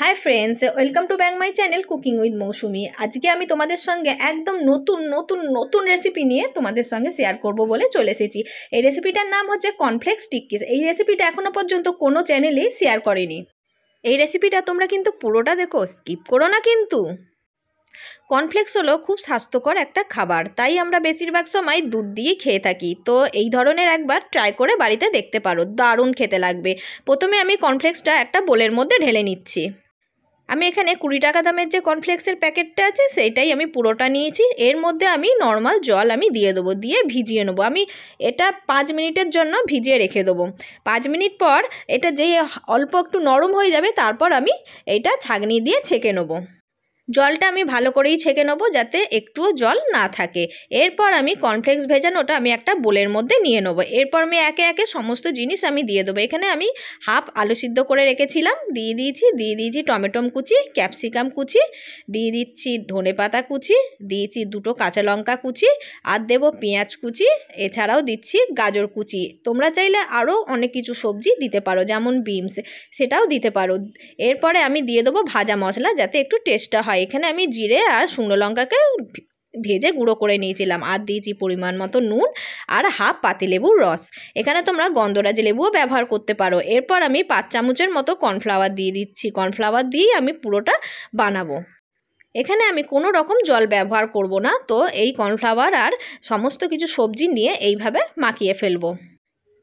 high friends welcome to ব্যাং my channel cooking with Moushumi আজকে আমি তোমাদের সঙ্গে একদম নতুন নতুন নতুন রেসিপি নিয়ে তোমাদের সঙ্গে শেয়ার করব বলে চলে এসেছি এই রেসিপিটার নাম হচ্ছে কনফ্লেক্স টিক্কিস এই রেসিপিটা এখনও পর্যন্ত কোনো চ্যানেলেই শেয়ার করেনি এই রেসিপিটা তোমরা কিন্তু পুরোটা দেখো স্কিপ করো না কিন্তু কর্নফ্লেক্স হলো খুব স্বাস্থ্যকর একটা খাবার তাই আমরা বেশিরভাগ সময় দুধ দিয়ে খেয়ে থাকি তো এই ধরনের একবার ট্রাই করে বাড়িতে দেখতে পারো দারুণ খেতে লাগবে প্রথমে আমি কর্নফ্লেক্সটা একটা বোলের মধ্যে ঢেলে নিচ্ছি আমি এখানে কুড়ি টাকা দামের যে কর্নফ্লেক্সের প্যাকেটটা আছে সেইটাই আমি পুরোটা নিয়েছি এর মধ্যে আমি নর্মাল জল আমি দিয়ে দেবো দিয়ে ভিজিয়ে নেবো আমি এটা পাঁচ মিনিটের জন্য ভিজিয়ে রেখে দেবো পাঁচ মিনিট পর এটা যেই অল্প একটু নরম হয়ে যাবে তারপর আমি এটা ছাগনি দিয়ে ছেঁকে নেবো জলটা আমি ভালো করেই ছেঁকে নেবো যাতে একটুও জল না থাকে এরপর আমি কর্নফ্লেক্স ভেজানোটা আমি একটা বোলের মধ্যে নিয়ে নেবো এরপর আমি একে একে সমস্ত জিনিস আমি দিয়ে দেবো এখানে আমি হাফ আলু সিদ্ধ করে রেখেছিলাম দিয়ে দিয়েছি দিয়ে দিয়েছি টমেটোম কুচি ক্যাপসিকাম কুচি দিয়ে দিচ্ছি ধনে পাতা কুচি দিয়েছি দুটো কাঁচা লঙ্কা কুচি আর দেব পেঁয়াজ কুচি এছাড়াও দিচ্ছি গাজর কুচি তোমরা চাইলে আরও অনেক কিছু সবজি দিতে পারো যেমন বিনস সেটাও দিতে পারো এরপরে আমি দিয়ে দেবো ভাজা মশলা যাতে একটু টেস্টটা হয় এখানে আমি জিরে আর শুকনো লঙ্কাকে ভেজে গুঁড়ো করে নিয়েছিলাম আর দিয়েছি পরিমাণ মতো নুন আর হাফ পাতিলেবুর রস এখানে তোমরা গন্ধরাজ লেবুও ব্যবহার করতে পারো এরপর আমি পাঁচ চামচের মতো কর্নফ্লাওয়ার দিয়ে দিচ্ছি কর্নফ্লাওয়ার দিয়েই আমি পুরোটা বানাবো এখানে আমি কোনো রকম জল ব্যবহার করব না তো এই কর্নফ্লাওয়ার আর সমস্ত কিছু সবজি নিয়ে এইভাবে মাখিয়ে ফেলবো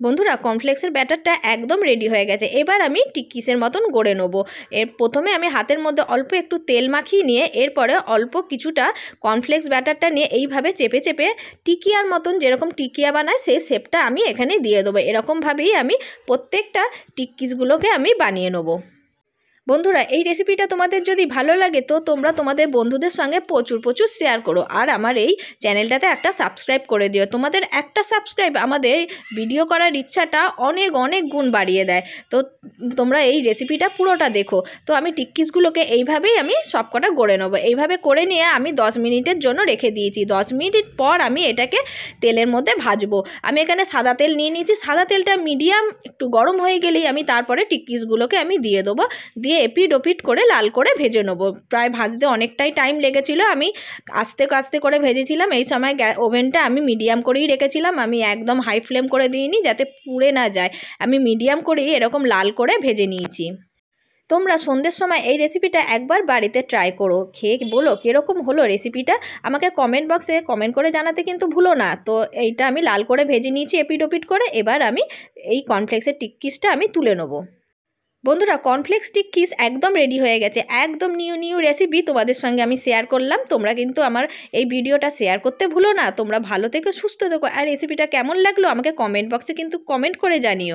বন্ধুরা কর্নফ্লেক্সের ব্যাটারটা একদম রেডি হয়ে গেছে এবার আমি টিকিসের মতন গড়ে নেবো এর প্রথমে আমি হাতের মধ্যে অল্প একটু তেল মাখিয়ে নিয়ে এরপরে অল্প কিছুটা কমফ্লেক্স ব্যাটারটা নিয়ে এইভাবে চেপে চেপে টিকিয়ার মতন যেরকম টিকিয়া বানায় সেই শেপটা আমি এখানে দিয়ে দেবো এরকমভাবেই আমি প্রত্যেকটা টিকিসগুলোকে আমি বানিয়ে নেবো বন্ধুরা এই রেসিপিটা তোমাদের যদি ভালো লাগে তো তোমরা তোমাদের বন্ধুদের সঙ্গে প্রচুর প্রচুর শেয়ার করো আর আমার এই চ্যানেলটাতে একটা সাবস্ক্রাইব করে দিও তোমাদের একটা সাবস্ক্রাইব আমাদের ভিডিও করার ইচ্ছাটা অনেক অনেক গুণ বাড়িয়ে দেয় তো তোমরা এই রেসিপিটা পুরোটা দেখো তো আমি টিক্কিসগুলোকে এইভাবেই আমি সবকটা গড়ে নেবো এইভাবে করে নিয়ে আমি দশ মিনিটের জন্য রেখে দিয়েছি দশ মিনিট পর আমি এটাকে তেলের মধ্যে ভাজবো আমি এখানে সাদা তেল নিয়ে নিয়েছি সাদা তেলটা মিডিয়াম একটু গরম হয়ে গেলেই আমি তারপরে টিক্কিসগুলোকে আমি দিয়ে দেবো দিয়ে দিয়ে এপিট ওপিট করে লাল করে ভেজে নেব প্রায় ভাজতে অনেকটাই টাইম লেগেছিল আমি আস্তে আস্তে করে ভেজেছিলাম এই সময় ওভেনটা আমি মিডিয়াম করেই রেখেছিলাম আমি একদম হাই ফ্লেম করে দিইনি যাতে পুড়ে না যায় আমি মিডিয়াম করেই এরকম লাল করে ভেজে নিয়েছি তোমরা সন্ধ্যের সময় এই রেসিপিটা একবার বাড়িতে ট্রাই করো খেয়ে বলো কীরকম হলো রেসিপিটা আমাকে কমেন্ট বক্সে কমেন্ট করে জানাতে কিন্তু ভুলো না তো এইটা আমি লাল করে ভেজে নিয়েছি এপিডোপিট করে এবার আমি এই কনফ্লেক্সের টিক্কিসটা আমি তুলে নেবো বন্ধুরা কর্নফ্লেক্স টিক কিস একদম রেডি হয়ে গেছে একদম নিউ নিউ রেসিপি তোমাদের সঙ্গে আমি শেয়ার করলাম তোমরা কিন্তু আমার এই ভিডিওটা শেয়ার করতে ভুলো না তোমরা ভালো থেকে সুস্থ থেকো আর রেসিপিটা কেমন লাগলো আমাকে কমেন্ট বক্সে কিন্তু কমেন্ট করে জানিও